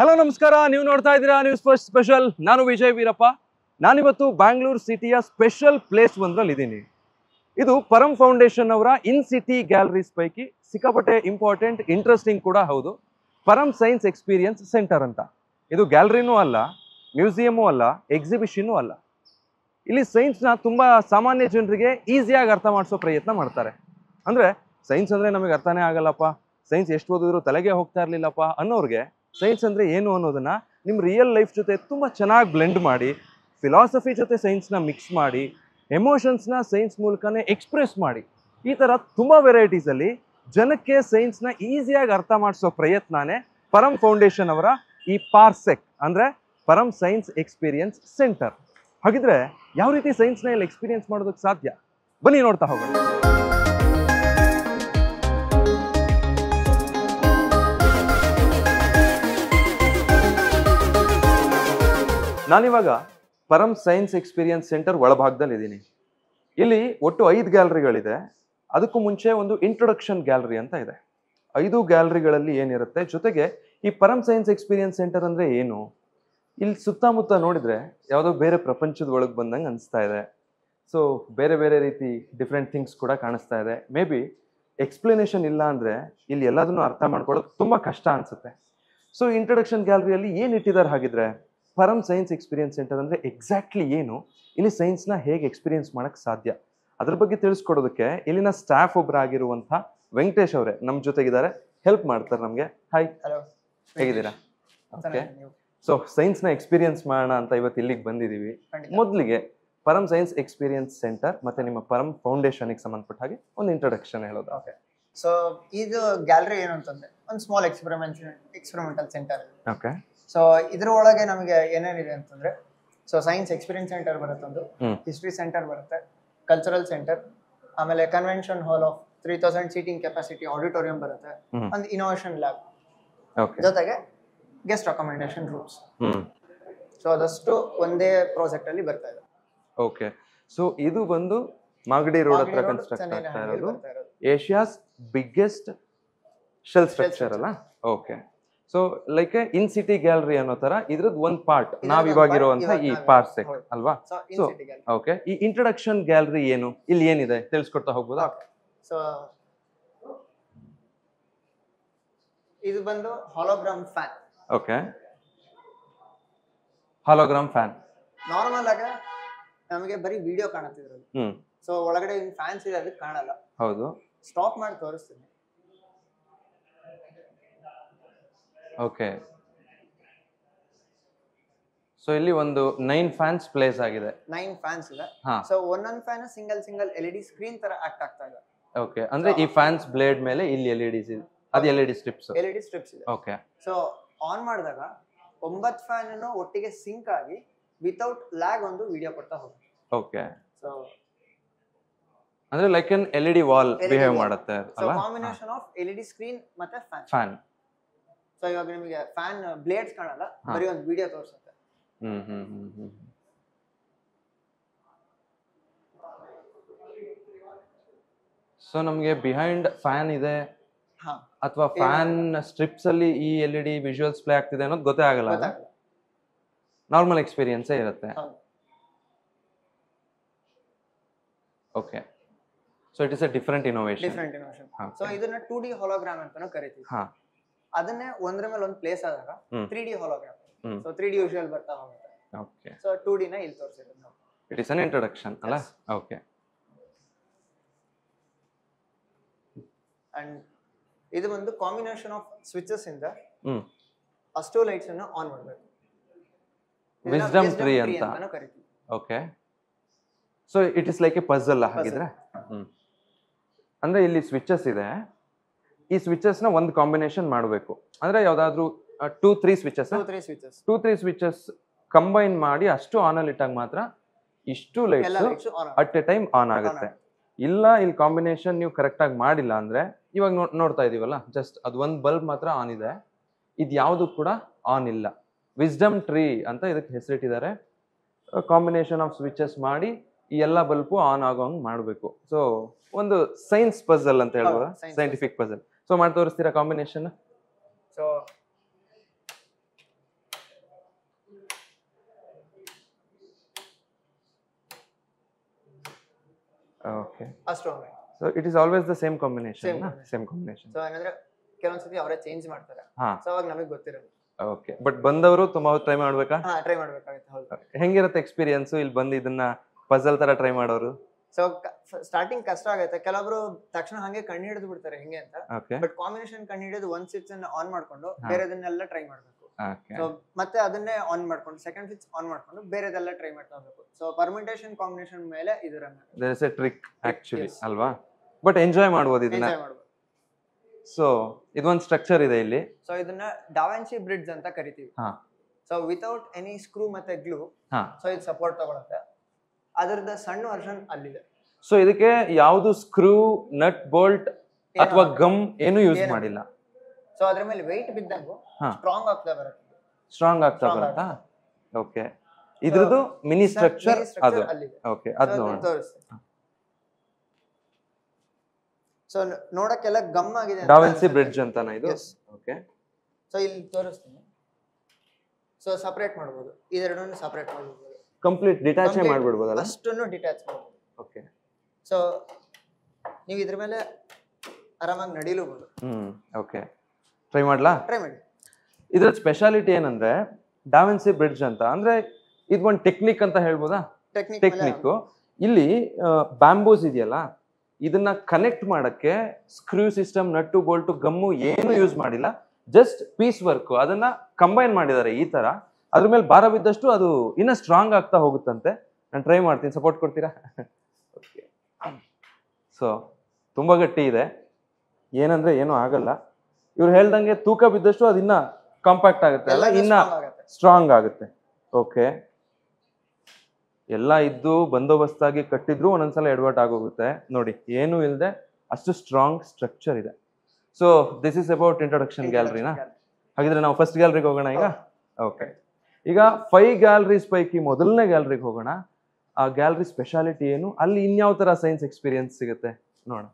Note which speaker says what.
Speaker 1: Hello ನಮಸ್ಕಾರ ನೀವು ನೋಡ್ತಾ ಇದ್ದೀರಾ ನ್ಯೂಸ್ ಫಸ್ಟ್ ಸ್ಪೆಷಲ್ ನಾನು ವಿಜಯ್ ವೀರಪ್ಪ ನಾನಿವತ್ತು ಬ್ಯಾಂಗ್ಳೂರು ಸಿಟಿಯ ಸ್ಪೆಷಲ್ ಪ್ಲೇಸ್ ಒಂದರಲ್ಲಿ ಇದ್ದೀನಿ ಇದು ಪರಂ ಫೌಂಡೇಶನ್ ಅವರ ಇನ್ ಸಿಟಿ ಗ್ಯಾಲರೀಸ್ ಪೈಕಿ ಸಿಕ್ಕಾಪಟ್ಟೆ ಇಂಪಾರ್ಟೆಂಟ್ ಇಂಟ್ರೆಸ್ಟಿಂಗ್ ಕೂಡ ಹೌದು ಪರಂ ಸೈನ್ಸ್ ಎಕ್ಸ್ಪೀರಿಯನ್ಸ್ ಸೆಂಟರ್ ಅಂತ ಇದು ಗ್ಯಾಲರಿನೂ ಅಲ್ಲ ಮ್ಯೂಸಿಯಮೂ ಅಲ್ಲ ಎಕ್ಸಿಬಿಷನ್ನೂ ಅಲ್ಲ ಇಲ್ಲಿ ಸೈನ್ಸ್ನ ತುಂಬ ಸಾಮಾನ್ಯ ಜನರಿಗೆ ಈಸಿಯಾಗಿ ಅರ್ಥ ಮಾಡಿಸೋ ಪ್ರಯತ್ನ ಮಾಡ್ತಾರೆ ಅಂದರೆ ಸೈನ್ಸ್ ಅಂದರೆ ನಮಗೆ ಅರ್ಥನೇ ಆಗಲ್ಲಪ್ಪ ಸೈನ್ಸ್ ಎಷ್ಟು ಓದಿದ್ರು ತಲೆಗೆ ಹೋಗ್ತಾ ಇರಲಿಲ್ಲಪ್ಪ ಅನ್ನೋರಿಗೆ ಸೈನ್ಸ್ ಅಂದರೆ ಏನು ಅನ್ನೋದನ್ನು ನಿಮ್ಮ ರಿಯಲ್ ಲೈಫ್ ಜೊತೆ ತುಂಬ ಚೆನ್ನಾಗಿ ಬ್ಲೆಂಡ್ ಮಾಡಿ ಫಿಲಾಸಫಿ ಜೊತೆ ಸೈನ್ಸ್ನ ಮಿಕ್ಸ್ ಮಾಡಿ ಎಮೋಷನ್ಸ್ನ ಸೈನ್ಸ್ ಮೂಲಕನೇ ಎಕ್ಸ್ಪ್ರೆಸ್ ಮಾಡಿ ಈ ಥರ ತುಂಬ ವೆರೈಟೀಸಲ್ಲಿ ಜನಕ್ಕೆ ಸೈನ್ಸ್ನ ಈಸಿಯಾಗಿ ಅರ್ಥ ಮಾಡಿಸೋ ಪ್ರಯತ್ನನೇ ಪರಂ ಫೌಂಡೇಶನ್ ಅವರ ಈ ಪಾರ್ಸೆಕ್ ಅಂದರೆ ಪರಂ ಸೈನ್ಸ್ ಎಕ್ಸ್ಪೀರಿಯನ್ಸ್ ಸೆಂಟರ್ ಹಾಗಿದ್ರೆ ಯಾವ ರೀತಿ ಸೈನ್ಸ್ನ ಇಲ್ಲಿ ಎಕ್ಸ್ಪೀರಿಯನ್ಸ್ ಮಾಡೋದಕ್ಕೆ ಸಾಧ್ಯ ಬನ್ನಿ ನೋಡ್ತಾ ಹೋಗೋಣ ನಾನಿವಾಗ ಪರಂ ಸೈನ್ಸ್ ಎಕ್ಸ್ಪೀರಿಯನ್ಸ್ ಸೆಂಟರ್ ಒಳಭಾಗದಲ್ಲಿ ಇದ್ದೀನಿ ಇಲ್ಲಿ ಒಟ್ಟು ಐದು ಗ್ಯಾಲರಿಗಳಿದೆ ಅದಕ್ಕೂ ಮುಂಚೆ ಒಂದು ಇಂಟ್ರೊಡಕ್ಷನ್ ಗ್ಯಾಲರಿ ಅಂತ ಇದೆ ಐದು ಗ್ಯಾಲರಿಗಳಲ್ಲಿ ಏನಿರುತ್ತೆ ಜೊತೆಗೆ ಈ ಪರಂ ಸೈನ್ಸ್ ಎಕ್ಸ್ಪೀರಿಯನ್ಸ್ ಸೆಂಟರ್ ಅಂದರೆ ಏನು ಇಲ್ಲಿ ಸುತ್ತಮುತ್ತ ನೋಡಿದರೆ ಯಾವುದೋ ಬೇರೆ ಪ್ರಪಂಚದ ಒಳಗೆ ಬಂದಂಗೆ ಅನಿಸ್ತಾ ಇದೆ ಸೊ ಬೇರೆ ಬೇರೆ ರೀತಿ ಡಿಫ್ರೆಂಟ್ ಥಿಂಗ್ಸ್ ಕೂಡ ಕಾಣಿಸ್ತಾ ಇದೆ ಮೇ ಬಿ ಎಕ್ಸ್ಪ್ಲನೇಷನ್ ಇಲ್ಲ ಅಂದರೆ ಇಲ್ಲಿ ಎಲ್ಲದನ್ನೂ ಅರ್ಥ ಮಾಡ್ಕೊಳ್ಳೋದು ತುಂಬ ಕಷ್ಟ ಅನಿಸುತ್ತೆ ಸೊ ಇಂಟ್ರೊಡಕ್ಷನ್ ಗ್ಯಾಲರಿಯಲ್ಲಿ ಏನು ಇಟ್ಟಿದ್ದಾರೆ ಹಾಗಿದ್ರೆ ಪರಮ್ ಸೈನ್ಸ್ ಎಕ್ಸ್ಪೀರಿಯನ್ಸ್ ಸೆಂಟರ್ ಅಂದರೆ ಎಕ್ಸಾಕ್ಟ್ಲಿ ಏನು ಇಲ್ಲಿ ಸೈನ್ಸ್ನ ಹೇಗೆ ಎಕ್ಸ್ಪೀರಿಯೆನ್ಸ್ ಮಾಡೋಕ್ಕೆ ಸಾಧ್ಯ ಅದ್ರ ಬಗ್ಗೆ ತಿಳಿಸ್ಕೊಡೋದಕ್ಕೆ ಇಲ್ಲಿನ ಸ್ಟಾಫ್ ಒಬ್ಬರಾಗಿರುವಂಥ ವೆಂಕಟೇಶ್ ಅವರೇ ನಮ್ಮ ಜೊತೆಗಿದ್ದಾರೆ ಹೆಲ್ಪ್ ಮಾಡ್ತಾರೆ ನಮಗೆ ಹಾಯ್
Speaker 2: ಹೇಗಿದ್ದೀರಾ ಓಕೆ
Speaker 1: ಸೊ ಸೈನ್ಸ್ನ ಎಕ್ಸ್ಪೀರಿಯೆನ್ಸ್ ಮಾಡೋಣ ಅಂತ ಇವತ್ತು ಇಲ್ಲಿಗೆ ಬಂದಿದ್ದೀವಿ ಮೊದಲಿಗೆ ಪರಮ್ ಸೈನ್ಸ್ ಎಕ್ಸ್ಪೀರಿಯನ್ಸ್ ಸೆಂಟರ್ ಮತ್ತು ನಿಮ್ಮ ಪರಮ್ ಫೌಂಡೇಶನ್ಗೆ ಸಂಬಂಧಪಟ್ಟ ಹಾಗೆ ಒಂದು ಇಂಟ್ರೊಡಕ್ಷನ್ ಹೇಳೋದು ಓಕೆ
Speaker 2: ಸೊ ಇದು ಗ್ಯಾಲರಿ ಏನು ಅಂತಂದರೆ ಒಂದು small experiment experimental centre okay so ಇದ್ರ ಒಳಗೆ ನಮಗೆ ಏನೇನಿದೆ ಅಂತಂದ್ರೆ ಸೊ ಸೈನ್ಸ್ ಎಕ್ಸ್ಪೀರಿಯನ್ಸ್ ಸೆಂಟರ್ ಬರುತ್ತೆ ಒಂದು ಹಿಸ್ಟ್ರಿ ಸೆಂಟರ್ ಬರುತ್ತೆ ಕಲ್ಚರಲ್ ಸೆಂಟರ್ ಆಮೇಲೆ convention hall of three thousand seating capacity auditorium ಬರುತ್ತೆ ಒಂದು ಇನೋವೇಷನ್
Speaker 1: ಲ್ಯಾಬ್
Speaker 2: ಜೊತೆಗೆ ಗೆಸ್ಟ್ ಅಕಾಮಿಡೇಷನ್ ರೂಮ್ಸ್ ಸೊ ಅದಷ್ಟು ಒಂದೇ ಪ್ರಾಜೆಕ್ಟ್ ಅಲ್ಲಿ ಬರ್ತಾ ಇದೆ
Speaker 1: ಓಕೆ ಸೊ ಇದು ಬಂದು ಮಾಗಡಿ ರೋಡ್ ಹತ್ರ ಕನ್ಸ್ಟ್ರಕ್ಟ್ ಆಗ್ತಾ ಇರೋದು ಏಷ್ಯಾಸ್ ಬಿಗ್ಗೆಸ್ಟ್ ಶೆಲ್ ಸ್ಟ್ರಕ್ಚರ್ ಅಲ್ಲ okay so like in city gallery ಅನ್ನೋ ತರ ಇದ್ರದ್ ಒಂದ್ ಪಾರ್ಟ್ ನಾವ್ ಇವಾಗ ಇರುವಂತ ಈ ಪಾರ್ಸೆಕ್ ಅಲ್ವಾ ಸೊ ಓಕೆ ಈ ಇಂಟ್ರೊಡಕ್ಷನ್ ಗ್ಯಾಲರಿ ಏನು ಇಲ್ಲಿ ಏನಿದೆ ತಿಳಿಸ್ಕೊಡ್ತಾ ಹೋಗ್ಬೋದಾ
Speaker 2: ಸೊ ಇದು ಬಂದು hologram fan
Speaker 1: okay hologram fan
Speaker 2: normal ಆಗ ನಮಗೆ ಬರೀ ವಿಡಿಯೋ ಕಾಣುತ್ತಿದ್ರು ಸೊ ಒಳಗಡೆ ಫ್ಯಾನ್ಸ್ ಇದೆ ಅದಕ್ಕೆ ಕಾಣಲ್ಲ ಹೌದು ಸ್ಟಾಪ್ ಮಾಡಿ ತೋರಿಸ್ತೀನಿ
Speaker 1: ಓಕೆ ಸೊ ಇಲ್ಲಿ ಒಂದು ನೈನ್ ಫ್ಯಾನ್ಸ್ ಪ್ಲೇಸ್ ಆಗಿದೆ
Speaker 2: ನೈನ್ ಫ್ಯಾನ್ಸ್ ಇದೆ ಹಾ. ಸೊ ಒಂದೊಂದು fan single single L E screen ತರ ಆಕ್ಟ್ ಆಗ್ತಾ ಇದೆ
Speaker 1: ಓಕೆ ಅಂದ್ರೆ ಈ ಫ್ಯಾನ್ಸ್ ಬ್ಲೇಡ್ ಮೇಲೆ ಇಲ್ಲಿ ಎಲ್ ಇ ಡಿ ಅದು L E strips L E strips ಇದೆ ಓಕೆ
Speaker 2: ಸೊ ಆನ್ ಮಾಡಿದಾಗ ಒಂಬತ್ತು ಫ್ಯಾನ್ ಅನ್ನು ಒಟ್ಟಿಗೆ ಸಿಂಕ್ ಆಗಿ ವಿತೌಟ್ ಲ್ಯಾಗ್ ಒಂದು ವಿಡಿಯೋ ಕೊಡ್ತಾ ಹೋಗುತ್ತೆ ಓಕೆ ಸೊ
Speaker 1: ಅಂದ್ರೆ like N L E D wall behave ಮಾಡುತ್ತೆ ಅಲ್ಲ combination
Speaker 2: of L E D screen ಮತ್ತೆ ಫ್ಯಾನ್ ಫ್ಯಾನ್ ಸೊ ಇವಾಗ ನಿಮಗೆ ಫ್ಯಾನ್ ಬ್ಲೇಡ್ಸ್ ಕಾಣಲ್ಲ ಬರೀ ಒಂದು ವಿಡಿಯೋ ತೋರಿಸುತ್ತೆ
Speaker 1: ಸೊ ನಮಗೆ ಬಿಹೈಂಡ್ ಫ್ಯಾನ್ ಇದೆ ಅಥವಾ ಫ್ಯಾನ್ ಸ್ಟ್ರಿಪ್ಸ್ ಅಲ್ಲಿ ಈ L E D visuals play ಆಗ್ತಿದೆ ಅನ್ನೋದು ಗೊತ್ತೇ ಆಗಲ್ಲ ನಾರ್ಮಲ್ ಎಕ್ಸ್ಪೀರಿಯನ್ಸ್ ಇರುತ್ತೆ okay so it is a different innovation so
Speaker 2: ಇದನ್ನ ಟೂ ಡಿ ಹೊಲೋಗ್ರಾಮ್ ಅಂತಾನೂ ಕರಿತೀವಿ ಅದನ್ನೇ ಒಂದ್ರ ಮೇಲೆ ಒಂದ್ ಪ್ಲೇಸ್ ಆದಾಗ three D hologram so three D usual ಬರ್ತಾ ಹೋಗುತ್ತೆ ಓಕೆ ಸೊ ಟೂ ಡಿನ ಇಲ್ಲಿ ತೋರಿಸಿರೋದು ನಾವು
Speaker 1: ಇಟ್ ಇಸ್ ಅನ್ ಇಂಟ್ರೊಡಕ್ಷನ್ ಅಲ್ಲ ಓಕೆ
Speaker 2: ಅಂಡ್ ಇದು ಒಂದು ಕಾಂಬಿನೇಷನ್ ಆಫ್ ಸ್ವಿಚಸ್ ಇಂದ ಅಷ್ಟು ಲೈಟ್ಸ್ ಅನ್ನು ಆನ್ ಮಾಡಬೇಕು ವಿಸ್ಡಮ್ ಟ್ರೀ ಅಂತ
Speaker 1: okay so it is like a puzzle ಹಾಗಿದ್ರೆ ಅಂದ್ರೆ ಇಲ್ಲಿ ಸ್ವಿಚಸ್ ಇದೆ ಈ ಸ್ವಿಚಸ್ ನ ಒಂದು ಕಾಂಬಿನೇಷನ್ ಮಾಡಬೇಕು ಅಂದ್ರೆ ಯಾವ್ದಾದ್ರು two three switches two three switches combine ಮಾಡಿ ಅಷ್ಟು ಆನ್ ಅಲ್ಲಿ ಇಟ್ಟಾಗ ಮಾತ್ರ ಇಷ್ಟು lights at a time on ಆಗುತ್ತೆ ಇಲ್ಲ ಇಲ್ಲಿ ಕಾಂಬಿನೇಷನ್ ನೀವು ಕರೆಕ್ಟ್ ಆಗಿ ಮಾಡಿಲ್ಲ ಅಂದ್ರೆ ಇವಾಗ ನೋಡ್ತಾ ಇದೀವಲ್ಲ ಜಸ್ಟ್ ಅದು ಒಂದ್ ಬಲ್ಬ್ ಮಾತ್ರ ಆನ್ ಇದೆ ಇದು ಯಾವುದು ಕೂಡ ಆನ್ ಇಲ್ಲ ವಿಸ್ಡಮ್ ಟ್ರೀ ಅಂತ ಇದಕ್ಕೆ ಹೆಸರಿಟ್ಟಿದ್ದಾರೆ ಕಾಂಬಿನೇಷನ್ ಆಫ್ ಸ್ವಿಚಸ್ ಮಾಡಿ ಈ ಎಲ್ಲ ಬಲ್ಬು ಆನ್ ಆಗೋ ಹಂಗೆ ಮಾಡಬೇಕು ಸೊ ಒಂದು ಸೈನ್ಸ್ ಪಜಲ್ ಅಂತ ಹೇಳ್ಬೋದ ಸೈಂಟಿಫಿಕ್ ಪಜಲ್ ಸೊ ಮಾಡಿ ತೋರಿಸ್ತೀರಾ ಕಾಂಬಿನೇಷನ್ ಸೊ ಓಕೆ ಅಷ್ಟೊಂದು so it is always the same combination same combination
Speaker 2: so ಏನಂದ್ರೆ ಕೆಲವೊಂದ್ಸತಿ ಅವರೇ ಚೇಂಜ್ ಮಾಡ್ತಾರೆ ಸೊ ಅವಾಗ ನಮಗೆ ಗೊತ್ತಿರಲ್ಲ
Speaker 1: ಓಕೆ ಬಟ್ ಬಂದವರು ತುಂಬಾ ಟ್ರೈ ಮಾಡ್ಬೇಕಾ ಹಾ
Speaker 2: ಟ್ರೈ ಮಾಡ್ಬೇಕಾಗಿತ್ತು ಹೌದು
Speaker 1: ಹೆಂಗಿರುತ್ತೆ ಎಕ್ಸ್ಪೀರಿಯನ್ಸ್ ಇಲ್ಲಿ ಬಂದು ಇದನ್ನ ಪಜಲ್ ತರ ಟ್ರೈ ಮಾಡೋರು
Speaker 2: ಸೊ ಸ್ಟಾರ್ಟಿಂಗ್ ಕಷ್ಟ ಆಗುತ್ತೆ ಕೆಲವೊಬ್ರು ತಕ್ಷಣ ಹಂಗೆ ಕಣ್ಣು ಹಿಡಿದು ಬಿಡ್ತಾರೆ ಹಿಂಗೆ ಅಂತ ಬಟ್ ಕಾಂಬಿನೇಷನ್ ಕಣ್ಣು ಹಿಡಿದು ಒಂದ್ ಸ್ವಿಚ್ ಅನ್ನ ಆನ್ ಮಾಡ್ಕೊಂಡು ಬೇರೆದನ್ನೆಲ್ಲ ಟ್ರೈ ಮಾಡ್ಬೇಕು ಸೊ ಮತ್ತೆ ಅದನ್ನೇ ಆನ್ ಮಾಡ್ಕೊಂಡು ಸೆಕೆಂಡ್ ಸ್ವಿಚ್ ಆನ್ ಮಾಡ್ಕೊಂಡು ಬೇರೆದೆಲ್ಲ ಟ್ರೈ ಮಾಡ್ತಾ ಸೊ ಪರ್ಮಿಟೇಷನ್ ಕಾಂಬಿನೇಷನ್ ಮೇಲೆ
Speaker 1: ಎ ಟ್ರಿಕ್ ಆಕ್ಚುಲಿ ಅಲ್ವಾ ಬಟ್ ಎಂಜಾಯ್ ಮಾಡಬಹುದು ಇದನ್ನ ಎಂಜಾಯ್ ಸೊ ಇದೊಂದು ಸ್ಟ್ರಕ್ಚರ್ ಇದೆ ಇಲ್ಲಿ
Speaker 2: ಸೊ ಇದನ್ನ ಡಾವೆನ್ಸಿ ಬ್ರಿಡ್ಜ್ ಅಂತ ಕರಿತೀವಿ ಸೊ ವಿತೌಟ್ ಎನಿ ಸ್ಕ್ರೂ ಮತ್ತೆ ಗ್ಲೂ ಸೊ ಇದು ಸಪೋರ್ಟ್ ತಗೊಳತ್ತೆ ಅದರದ ಸಣ್ಣ ವರ್ಷನ್ ಅಲ್ಲಿದೆ
Speaker 1: ಸೊ ಇದಕ್ಕೆ ಯಾವುದು ಸ್ಕ್ರೂ ನಟ್ ಬೋಲ್ಟ್ ಅಥವಾ ಗಮ್ ಏನು ಯೂಸ್ ಮಾಡಿಲ್ಲ
Speaker 2: ಸೊ ಅದ್ರ ಮೇಲೆ ವೆಯ್ಟ್ ಬಿದ್ದಾಗ ಸ್ಟ್ರಾಂಗ್ ಆಗ್ತಾ ಬರುತ್ತೆ
Speaker 1: ಸ್ಟ್ರಾಂಗ್ ಆಗ್ತಾ ಬರುತ್ತಾ ಓಕೆ ಇದ್ರದ್ದು ಮಿನಿ ಸ್ಟ್ರಕ್ಚರ್ ಅದು ಓಕೆ ಅದು
Speaker 2: ತೋರಿಸ್ತೀನಿ ಸೊ ನೋಡಕ್ಕೆಲ್ಲ ಗಮ್ ಆಗಿದೆ ಡಾವೆನ್ಸಿ
Speaker 1: ಬ್ರಿಡ್ಜ್ ಅಂತಾನ ಇದು
Speaker 2: ಓಕೆ ಸೊ ಇಲ್ಲಿ ತೋರಿಸ್ತೀನಿ ಸೊ ಸಪರೇಟ್ ಮಾಡ್ಬೋದು ಇದೆರಡನ್ನು ಸಪರೇಟ್ ಮಾಡ್ಬೋದು
Speaker 1: ಕಂಪ್ಲೀಟ್ ಡಿಟ್ಯಾಚ್ ಮಾಡ್ಬಿಡ್ಬೋದಲ್ಲ
Speaker 2: ಅಷ್ಟನ್ನು ಡಿಟ್ಯಾಚ್ ಓಕೆ ಸೊ ನೀವು ಇದ್ರ ಮೇಲೆ ಆರಾಮಾಗಿ ನಡೀಲೂಬಹುದು
Speaker 1: ಹ್ಮ್ ಓಕೆ ಟ್ರೈ ಮಾಡ್ಲಾ ಟ್ರೈ ಮಾಡಿ ಇದ್ರ ಸ್ಪೆಷಾಲಿಟಿ ಏನಂದ್ರೆ ಡಾವೆನ್ಸಿ ಬ್ರಿಡ್ಜ್ ಅಂತ ಅಂದ್ರೆ ಇದು ಒಂದು ಟೆಕ್ನಿಕ್ ಅಂತ ಹೇಳ್ಬೋದಾ ಟೆಕ್ನಿಕ್ ಇಲ್ಲಿ ಬ್ಯಾಂಬೂಸ್ ಇದೆಯಲ್ಲ ಇದನ್ನ ಕನೆಕ್ಟ್ ಮಾಡಕ್ಕೆ screw system nut bolt gum ಏನು ಯೂಸ್ ಮಾಡಿಲ್ಲ ಜಸ್ಟ್ ಪೀಸ್ ವರ್ಕ್ ಅದನ್ನ ಕಂಬೈನ್ ಮಾಡಿದ್ದಾರೆ ಈ ತರ ಅದ್ರ ಮೇಲೆ ಭಾರ ಬಿದ್ದಷ್ಟು ಅದು ಇನ್ನೂ ಸ್ಟ್ರಾಂಗ್ ಆಗ್ತಾ ಹೋಗುತ್ತಂತೆ ನಾನು ಟ್ರೈ ಮಾಡ್ತೀನಿ ಸಪೋರ್ಟ್ ಕೊಡ್ತೀರಾ ಓಕೆ ಸೊ ತುಂಬ ಗಟ್ಟಿ ಇದೆ ಏನಂದ್ರೆ ಏನೂ ಆಗಲ್ಲ ಇವ್ರು ಹೇಳ್ದಂಗೆ ತೂಕ ಬಿದ್ದಷ್ಟು ಅದು ಇನ್ನೂ ಕಾಂಪ್ಯಾಕ್ಟ್ ಆಗುತ್ತೆ ಅಲ್ಲ ಇನ್ನ ಸ್ಟ್ರಾಂಗ್ ಆಗುತ್ತೆ ಓಕೆ ಎಲ್ಲ ಇದ್ದು ಬಂದೋಬಸ್ತಾಗಿ ಕಟ್ಟಿದ್ರು ಒಂದೊಂದ್ಸಲ ಎಡವಟ್ ಆಗೋಗುತ್ತೆ ನೋಡಿ ಏನೂ ಇಲ್ಲದೆ ಅಷ್ಟು ಸ್ಟ್ರಾಂಗ್ ಸ್ಟ್ರಕ್ಚರ್ ಇದೆ so this is about introduction ಗ್ಯಾಲರಿನಾ ಹಾಗಿದ್ರೆ ನಾವು ಫಸ್ಟ್ ಗ್ಯಾಲರಿಗೆ ಹೋಗೋಣ ಈಗ ಓಕೆ ಈಗ ಫೈವ್ ಗ್ಯಾಲ್ರೀಸ್ ಪೈಕಿ ಮೊದಲನೇ ಗ್ಯಾಲರಿಗೆ ಹೋಗೋಣ ಆ ಗ್ಯಾಲರಿ ಸ್ಪೆಷಾಲಿಟಿ ಏನು ಅಲ್ಲಿ ಇನ್ಯಾವ ಥರ ಸೈನ್ಸ್ ಎಕ್ಸ್ಪೀರಿಯನ್ಸ್ ಸಿಗುತ್ತೆ ನೋಡೋಣ